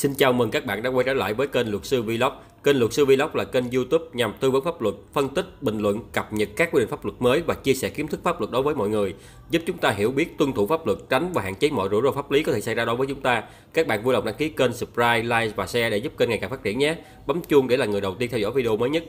Xin chào mừng các bạn đã quay trở lại với kênh Luật sư Vlog. Kênh Luật sư Vlog là kênh YouTube nhằm tư vấn pháp luật, phân tích, bình luận, cập nhật các quy định pháp luật mới và chia sẻ kiến thức pháp luật đối với mọi người, giúp chúng ta hiểu biết, tuân thủ pháp luật, tránh và hạn chế mọi rủi ro pháp lý có thể xảy ra đối với chúng ta. Các bạn vui lòng đăng ký kênh, subscribe, like và share để giúp kênh ngày càng phát triển nhé. Bấm chuông để là người đầu tiên theo dõi video mới nhất.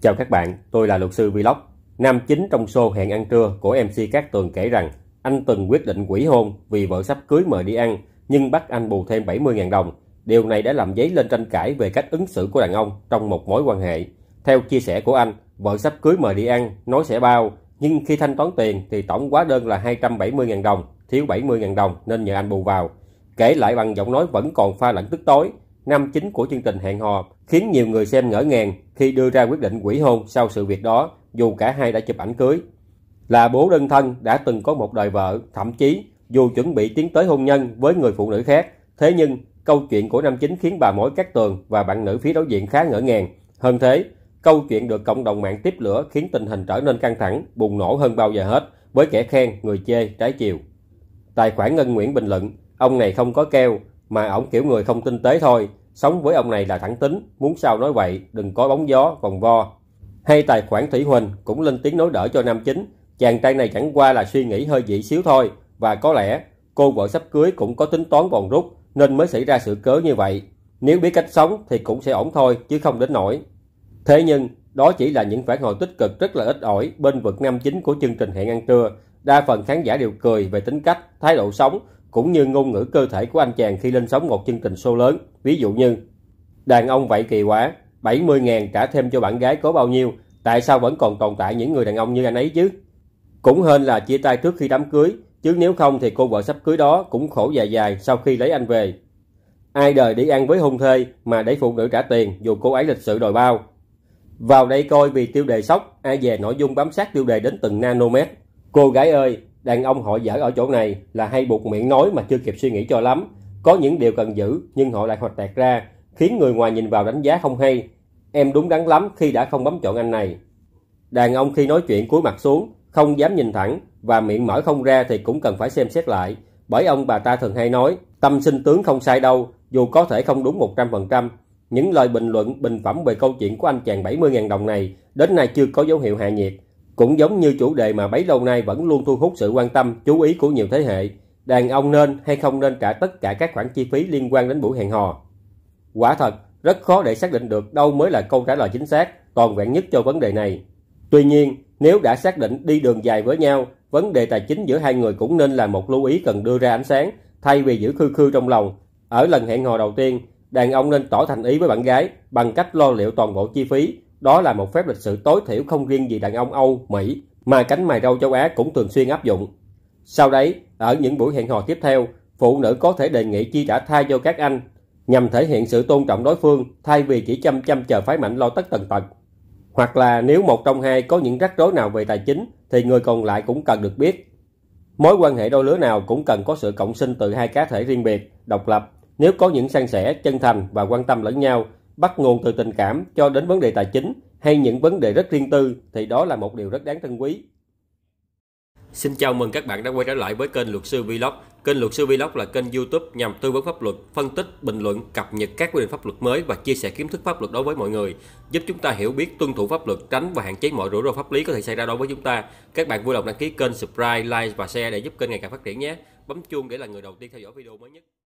Chào các bạn, tôi là Luật sư Vlog. Nam chính trong show hẹn ăn trưa của MC Cát Tường kể rằng anh từng quyết định quỷ hôn vì vợ sắp cưới mời đi ăn nhưng bắt anh bù thêm 70.000 đồng. Điều này đã làm dấy lên tranh cãi về cách ứng xử của đàn ông trong một mối quan hệ. Theo chia sẻ của anh, vợ sắp cưới mời đi ăn, nói sẽ bao, nhưng khi thanh toán tiền thì tổng hóa đơn là 270.000 đồng, thiếu 70.000 đồng nên nhờ anh bù vào. Kể lại bằng giọng nói vẫn còn pha lẫn tức tối, năm chính của chương trình hẹn hò khiến nhiều người xem ngỡ ngàng khi đưa ra quyết định quỷ hôn sau sự việc đó dù cả hai đã chụp ảnh cưới. Là bố đơn thân đã từng có một đời vợ, thậm chí dù chuẩn bị tiến tới hôn nhân với người phụ nữ khác, thế nhưng câu chuyện của nam chính khiến bà mối các Tường và bạn nữ phía đối diện khá ngỡ ngàng. Hơn thế, câu chuyện được cộng đồng mạng tiếp lửa khiến tình hình trở nên căng thẳng, bùng nổ hơn bao giờ hết, với kẻ khen, người chê, trái chiều. Tài khoản Ngân Nguyễn bình luận, ông này không có keo, mà ổng kiểu người không tinh tế thôi, sống với ông này là thẳng tính, muốn sao nói vậy, đừng có bóng gió, vòng vo. Hay tài khoản Thủy Huỳnh cũng lên tiếng nói đỡ cho nam chính, chàng trai này chẳng qua là suy nghĩ hơi dị xíu thôi, và có lẽ cô vợ sắp cưới cũng có tính toán vòng rút nên mới xảy ra sự cớ như vậy. Nếu biết cách sống thì cũng sẽ ổn thôi chứ không đến nổi. Thế nhưng, đó chỉ là những phản hồi tích cực rất là ít ỏi bên vực nam chính của chương trình hẹn ăn trưa. Đa phần khán giả đều cười về tính cách, thái độ sống cũng như ngôn ngữ cơ thể của anh chàng khi lên sóng một chương trình show lớn. Ví dụ như, đàn ông vậy kỳ quá, 70.000 trả thêm cho bạn gái có bao nhiêu, tại sao vẫn còn tồn tại những người đàn ông như anh ấy chứ? Cũng hên là chia tay trước khi đám cưới, chứ nếu không thì cô vợ sắp cưới đó cũng khổ dài dài sau khi lấy anh về. Ai đời đi ăn với hung thê mà để phụ nữ trả tiền dù cô ấy lịch sự đòi bao. Vào đây coi vì tiêu đề sốc, ai về nội dung bám sát tiêu đề đến từng nanomet. Cô gái ơi, đàn ông họ dở ở chỗ này là hay buộc miệng nói mà chưa kịp suy nghĩ cho lắm. Có những điều cần giữ nhưng họ lại hoạch tạc ra, khiến người ngoài nhìn vào đánh giá không hay. Em đúng đắn lắm khi đã không bấm chọn anh này. Đàn ông khi nói chuyện cúi mặt xuống, không dám nhìn thẳng và miệng mở không ra thì cũng cần phải xem xét lại. Bởi ông bà ta thường hay nói, tâm sinh tướng không sai đâu, dù có thể không đúng 100%. Những lời bình luận, bình phẩm về câu chuyện của anh chàng 70.000 đồng này đến nay chưa có dấu hiệu hạ nhiệt. Cũng giống như chủ đề mà bấy lâu nay vẫn luôn thu hút sự quan tâm, chú ý của nhiều thế hệ. Đàn ông nên hay không nên trả tất cả các khoản chi phí liên quan đến buổi hẹn hò. Quả thật, rất khó để xác định được đâu mới là câu trả lời chính xác, toàn vẹn nhất cho vấn đề này. Tuy nhiên, nếu đã xác định đi đường dài với nhau, vấn đề tài chính giữa hai người cũng nên là một lưu ý cần đưa ra ánh sáng, thay vì giữ khư khư trong lòng. Ở lần hẹn hò đầu tiên, đàn ông nên tỏ thành ý với bạn gái bằng cách lo liệu toàn bộ chi phí. Đó là một phép lịch sự tối thiểu không riêng gì đàn ông Âu, Mỹ, mà cánh mày râu châu Á cũng thường xuyên áp dụng. Sau đấy, ở những buổi hẹn hò tiếp theo, phụ nữ có thể đề nghị chi trả thai cho các anh nhằm thể hiện sự tôn trọng đối phương thay vì chỉ chăm chăm chờ phái mạnh lo tất tần tật. Hoặc là nếu một trong hai có những rắc rối nào về tài chính thì người còn lại cũng cần được biết. Mối quan hệ đôi lứa nào cũng cần có sự cộng sinh từ hai cá thể riêng biệt, độc lập. Nếu có những san sẻ, chân thành và quan tâm lẫn nhau, bắt nguồn từ tình cảm cho đến vấn đề tài chính hay những vấn đề rất riêng tư thì đó là một điều rất đáng trân quý. Xin chào mừng các bạn đã quay trở lại với kênh Luật sư Vlog. Kênh Luật sư Vlog là kênh YouTube nhằm tư vấn pháp luật, phân tích, bình luận, cập nhật các quy định pháp luật mới và chia sẻ kiến thức pháp luật đối với mọi người, giúp chúng ta hiểu biết tuân thủ pháp luật, tránh và hạn chế mọi rủi ro pháp lý có thể xảy ra đối với chúng ta. Các bạn vui lòng đăng ký kênh, subscribe, like và share để giúp kênh ngày càng phát triển nhé. Bấm chuông để là người đầu tiên theo dõi video mới nhất.